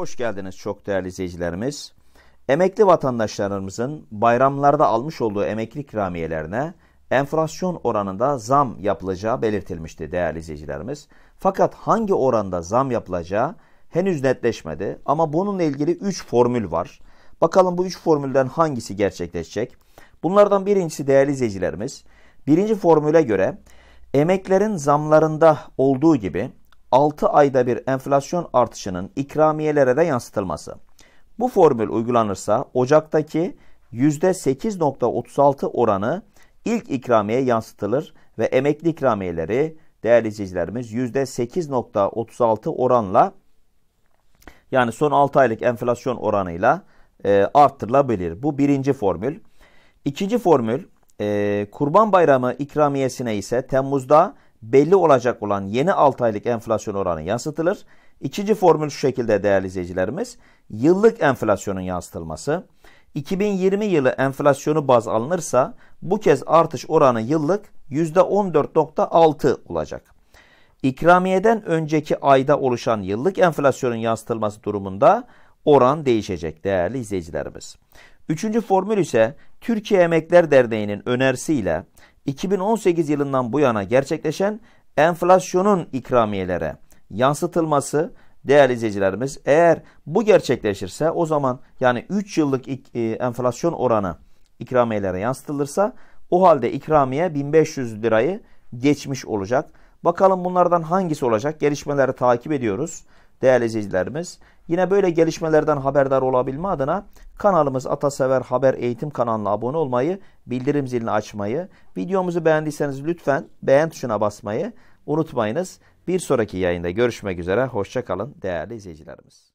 Hoş geldiniz çok değerli izleyicilerimiz. Emekli vatandaşlarımızın bayramlarda almış olduğu emekli ikramiyelerine enflasyon oranında zam yapılacağı belirtilmişti değerli izleyicilerimiz. Fakat hangi oranda zam yapılacağı henüz netleşmedi ama bununla ilgili 3 formül var. Bakalım bu 3 formülden hangisi gerçekleşecek? Bunlardan birincisi değerli izleyicilerimiz. Birinci formüle göre emeklerin zamlarında olduğu gibi 6 ayda bir enflasyon artışının ikramiyelere de yansıtılması. Bu formül uygulanırsa Ocak'taki %8.36 oranı ilk ikramiye yansıtılır ve emekli ikramiyeleri değerli izleyicilerimiz %8.36 oranla yani son 6 aylık enflasyon oranıyla e, arttırılabilir. Bu birinci formül. İkinci formül e, Kurban Bayramı ikramiyesine ise Temmuz'da belli olacak olan yeni 6 aylık enflasyon oranı yansıtılır. İkinci formül şu şekilde değerli izleyicilerimiz. Yıllık enflasyonun yansıtılması. 2020 yılı enflasyonu baz alınırsa bu kez artış oranı yıllık %14.6 olacak. İkramiyeden önceki ayda oluşan yıllık enflasyonun yansıtılması durumunda oran değişecek değerli izleyicilerimiz. Üçüncü formül ise Türkiye Emekler Derneği'nin önerisiyle 2018 yılından bu yana gerçekleşen enflasyonun ikramiyelere yansıtılması değerli izleyicilerimiz eğer bu gerçekleşirse o zaman yani 3 yıllık e, enflasyon oranı ikramiyelere yansıtılırsa o halde ikramiye 1500 lirayı geçmiş olacak. Bakalım bunlardan hangisi olacak? Gelişmeleri takip ediyoruz değerli izleyicilerimiz. Yine böyle gelişmelerden haberdar olabilme adına kanalımız Atasever Haber Eğitim kanalına abone olmayı, bildirim zilini açmayı, videomuzu beğendiyseniz lütfen beğen tuşuna basmayı unutmayınız. Bir sonraki yayında görüşmek üzere. Hoşçakalın değerli izleyicilerimiz.